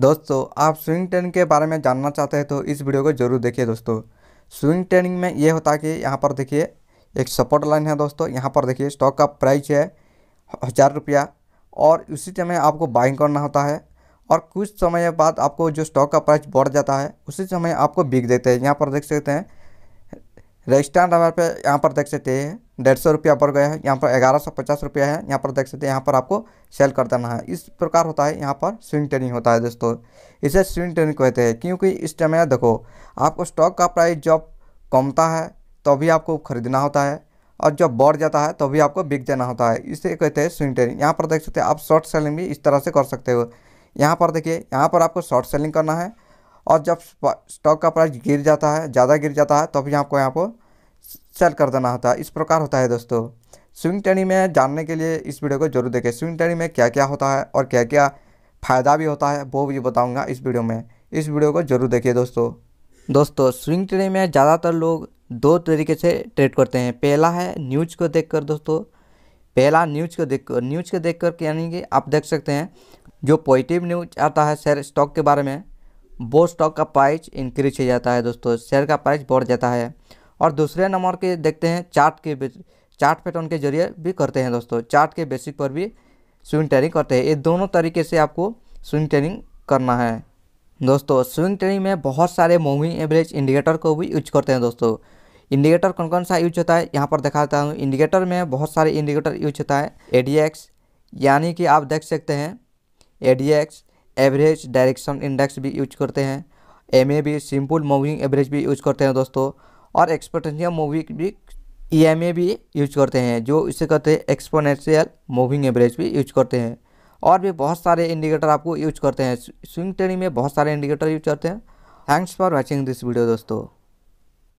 दोस्तों आप swing training के बारे में जानना चाहते हैं तो इस वीडियो को जरूर देखिए दोस्तों स्विंग ट्रेनिंग में ये होता है कि यहाँ पर देखिए एक सपोर्ट लाइन है दोस्तों यहाँ पर देखिए स्टॉक का प्राइस है हज़ार रुपया और उसी समय आपको बाइंग करना होता है और कुछ समय बाद आपको जो स्टॉक का प्राइस बढ़ जाता है उसी समय आपको बिक देते हैं यहाँ पर देख सकते हैं रजिस्टर्ड हमारे पर यहाँ पर देख सकते हैं डेढ़ सौ रुपया बढ़ गया है यहाँ पर ग्यारह सौ पचास रुपया है यहाँ पर देख सकते हैं यहाँ पर आपको सेल कर देना है इस प्रकार होता है यहाँ पर स्विंग ट्रेनिंग होता है दोस्तों इसे स्विंग ट्रेनिंग कहते हैं क्योंकि इस में देखो आपको स्टॉक का प्राइस जब कमता है तो भी आपको खरीदना होता है और जब बढ़ जाता है तो भी आपको बिक जाना होता है इसे कहते हैं स्विंग ट्रेनिंग यहाँ पर देख सकते हैं आप शॉर्ट सेलिंग भी इस तरह से कर सकते हो यहाँ पर देखिए यहाँ पर आपको शॉर्ट सेलिंग करना है और जब स्टॉक का प्राइस गिर जाता है ज़्यादा गिर जाता है तो भी आपको यहाँ पर सेल कर देना होता है इस प्रकार होता है दोस्तों स्विंग ट्रेडिंग में जानने के लिए इस वीडियो को जरूर देखें स्विंग ट्रेडिंग में क्या क्या होता है और क्या क्या फ़ायदा भी होता है वो भी बताऊँगा इस वीडियो में इस वीडियो को जरूर देखिए दोस्तों दोस्तों स्विंग ट्रेडिंग में ज़्यादातर लोग दो तरीके से ट्रेड करते हैं पहला है न्यूज को कर दोस्तों पहला न्यूज को कर न्यूज को कर यानी कि आप देख सकते हैं जो पॉजिटिव न्यूज आता है शेयर स्टॉक के बारे में वो स्टॉक का प्राइस इंक्रीज हो जाता है दोस्तों शेयर का प्राइस बढ़ जाता है और दूसरे नंबर के देखते हैं चार्ट के चार्ट पैटर्न के जरिए भी करते हैं दोस्तों चार्ट के बेसिक पर भी स्विंग ट्रेनिंग करते हैं ये दोनों तरीके से आपको स्विंग ट्रेनिंग करना है दोस्तों स्विंग ट्रेनिंग में बहुत सारे मूविंग एवरेज इंडिकेटर को भी यूज करते हैं दोस्तों इंडिकेटर कौन कौन सा यूज होता है यहाँ पर दिखाता हूँ इंडिकेटर में बहुत सारे इंडिकेटर यूज होता है ए यानी कि आप देख सकते हैं ए एवरेज डायरेक्शन इंडेक्स भी यूज करते हैं एम भी सिंपल मूविंग एवरेज भी यूज करते हैं दोस्तों और एक्सपोटेंशियल मूविंग भी ई एम ए भी यूज करते हैं जो इसे कहते हैं एक्सपोनेंशियल मूविंग एवरेज भी यूज करते हैं और भी बहुत सारे इंडिकेटर आपको यूज करते हैं स्विंग ट्रेडिंग में बहुत सारे इंडिकेटर यूज करते हैं thanks for watching this video दोस्तों